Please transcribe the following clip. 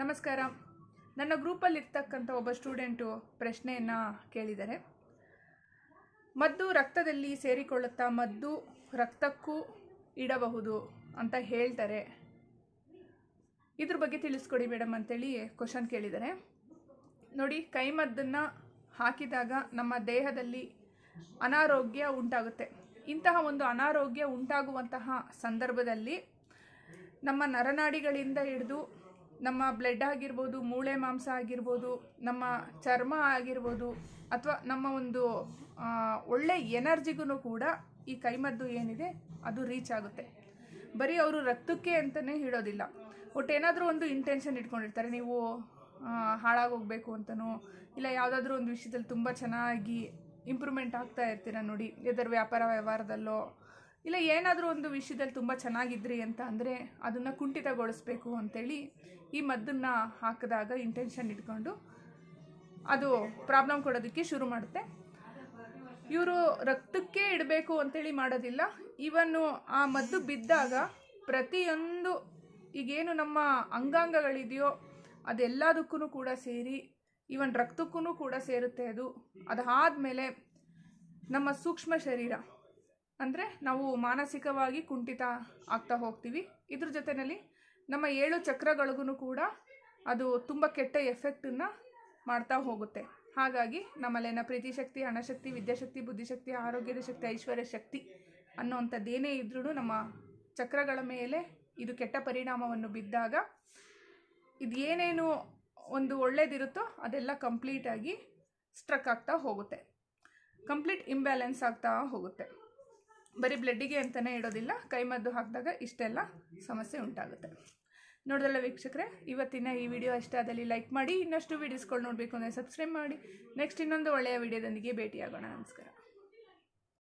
ನಮಸ್ಕಾರ ನನ್ನ ಗ್ರೂಪಲ್ಲಿರ್ತಕ್ಕಂಥ ಒಬ್ಬ ಸ್ಟೂಡೆಂಟು ಪ್ರಶ್ನೆಯನ್ನು ಕೇಳಿದ್ದಾರೆ ಮದ್ದು ರಕ್ತದಲ್ಲಿ ಸೇರಿಕೊಳ್ಳುತ್ತಾ ಮದ್ದು ರಕ್ತಕ್ಕೂ ಇಡಬಹುದು ಅಂತ ಹೇಳ್ತಾರೆ ಇದ್ರ ಬಗ್ಗೆ ತಿಳಿಸ್ಕೊಡಿ ಮೇಡಮ್ ಅಂತೇಳಿ ಕ್ವಶನ್ ಕೇಳಿದ್ದಾರೆ ನೋಡಿ ಕೈಮದ್ದನ್ನು ಹಾಕಿದಾಗ ನಮ್ಮ ದೇಹದಲ್ಲಿ ಅನಾರೋಗ್ಯ ಉಂಟಾಗುತ್ತೆ ಇಂತಹ ಒಂದು ಅನಾರೋಗ್ಯ ಉಂಟಾಗುವಂತಹ ಸಂದರ್ಭದಲ್ಲಿ ನಮ್ಮ ನರನಾಡಿಗಳಿಂದ ಹಿಡಿದು ನಮ್ಮ ಬ್ಲಡ್ ಆಗಿರ್ಬೋದು ಮೂಳೆ ಮಾಂಸ ಆಗಿರ್ಬೋದು ನಮ್ಮ ಚರ್ಮ ಆಗಿರ್ಬೋದು ಅಥವಾ ನಮ್ಮ ಒಂದು ಒಳ್ಳೆ ಎನರ್ಜಿಗೂ ಕೂಡ ಈ ಕೈಮದ್ದು ಏನಿದೆ ಅದು ರೀಚ್ ಆಗುತ್ತೆ ಬರೀ ಅವರು ರಕ್ತಕ್ಕೆ ಅಂತಲೇ ಹೇಳೋದಿಲ್ಲ ಒಟ್ಟು ಏನಾದರೂ ಒಂದು ಇಂಟೆನ್ಷನ್ ಇಟ್ಕೊಂಡಿರ್ತಾರೆ ನೀವು ಹಾಳಾಗೋಗ್ಬೇಕು ಅಂತನೋ ಇಲ್ಲ ಯಾವುದಾದ್ರೂ ಒಂದು ವಿಷಯದಲ್ಲಿ ತುಂಬ ಚೆನ್ನಾಗಿ ಇಂಪ್ರೂವ್ಮೆಂಟ್ ಆಗ್ತಾ ಇರ್ತೀರ ನೋಡಿ ಇದರ ವ್ಯಾಪಾರ ವ್ಯವಹಾರದಲ್ಲೋ ಇಲ್ಲ ಏನಾದರೂ ಒಂದು ವಿಷಯದಲ್ಲಿ ತುಂಬ ಚೆನ್ನಾಗಿದ್ರಿ ಅಂತ ಅಂದರೆ ಅದನ್ನು ಕುಂಠಿತಗೊಳಿಸ್ಬೇಕು ಅಂಥೇಳಿ ಈ ಮದ್ದನ್ನು ಹಾಕಿದಾಗ ಇಂಟೆನ್ಷನ್ ಇಟ್ಕೊಂಡು ಅದು ಪ್ರಾಬ್ಲಮ್ ಕೊಡೋದಕ್ಕೆ ಶುರು ಮಾಡುತ್ತೆ ಇವರು ರಕ್ತಕ್ಕೆ ಇಡಬೇಕು ಅಂತೇಳಿ ಮಾಡೋದಿಲ್ಲ ಇವನು ಆ ಮದ್ದು ಬಿದ್ದಾಗ ಪ್ರತಿಯೊಂದು ಈಗೇನು ನಮ್ಮ ಅಂಗಾಂಗಗಳಿದೆಯೋ ಅದೆಲ್ಲದಕ್ಕೂ ಕೂಡ ಸೇರಿ ಇವನ್ ರಕ್ತಕ್ಕೂ ಕೂಡ ಸೇರುತ್ತೆ ಅದು ಅದಾದಮೇಲೆ ನಮ್ಮ ಸೂಕ್ಷ್ಮ ಶರೀರ ಅಂದರೆ ನಾವು ಮಾನಸಿಕವಾಗಿ ಕುಂಠಿತ ಆಗ್ತಾ ಹೋಗ್ತೀವಿ ಇದ್ರ ಜೊತೆಯಲ್ಲಿ ನಮ್ಮ ಏಳು ಚಕ್ರಗಳಿಗೂ ಕೂಡ ಅದು ತುಂಬ ಕೆಟ್ಟ ಎಫೆಕ್ಟನ್ನು ಮಾಡ್ತಾ ಹೋಗುತ್ತೆ ಹಾಗಾಗಿ ನಮ್ಮಲ್ಲೇನ ಪ್ರೀತಿ ಶಕ್ತಿ ಹಣಶಕ್ತಿ ವಿದ್ಯಾಶಕ್ತಿ ಬುದ್ಧಿಶಕ್ತಿ ಆರೋಗ್ಯದ ಶಕ್ತಿ ಐಶ್ವರ್ಯ ಶಕ್ತಿ ಅನ್ನೋವಂಥದ್ದೇನೇ ಇದ್ರೂ ನಮ್ಮ ಚಕ್ರಗಳ ಮೇಲೆ ಇದು ಕೆಟ್ಟ ಪರಿಣಾಮವನ್ನು ಬಿದ್ದಾಗ ಇದು ಏನೇನು ಒಂದು ಒಳ್ಳೇದಿರುತ್ತೋ ಅದೆಲ್ಲ ಕಂಪ್ಲೀಟಾಗಿ ಸ್ಟ್ರಕ್ ಆಗ್ತಾ ಹೋಗುತ್ತೆ ಕಂಪ್ಲೀಟ್ ಇಂಬ್ಯಾಲೆನ್ಸ್ ಆಗ್ತಾ ಹೋಗುತ್ತೆ ಬರೀ ಬ್ಲಡ್ಡಿಗೆ ಅಂತಲೇ ಇಡೋದಿಲ್ಲ ಕೈಮದ್ದು ಹಾಕಿದಾಗ ಇಷ್ಟೆಲ್ಲ ಸಮಸ್ಯೆ ಉಂಟಾಗುತ್ತೆ ನೋಡಿದಲ್ಲ ವೀಕ್ಷಕರೇ ಇವತ್ತಿನ ಈ ವಿಡಿಯೋ ಇಷ್ಟ ಆದಲ್ಲಿ ಲೈಕ್ ಮಾಡಿ ಇನ್ನಷ್ಟು ವೀಡಿಯೋಸ್ಗಳು ನೋಡಬೇಕು ಅಂದರೆ ಸಬ್ಸ್ಕ್ರೈಬ್ ಮಾಡಿ ನೆಕ್ಸ್ಟ್ ಇನ್ನೊಂದು ಒಳ್ಳೆಯ ವಿಡಿಯೋದೊಂದಿಗೆ ಭೇಟಿಯಾಗೋಣ ನಮಸ್ಕಾರ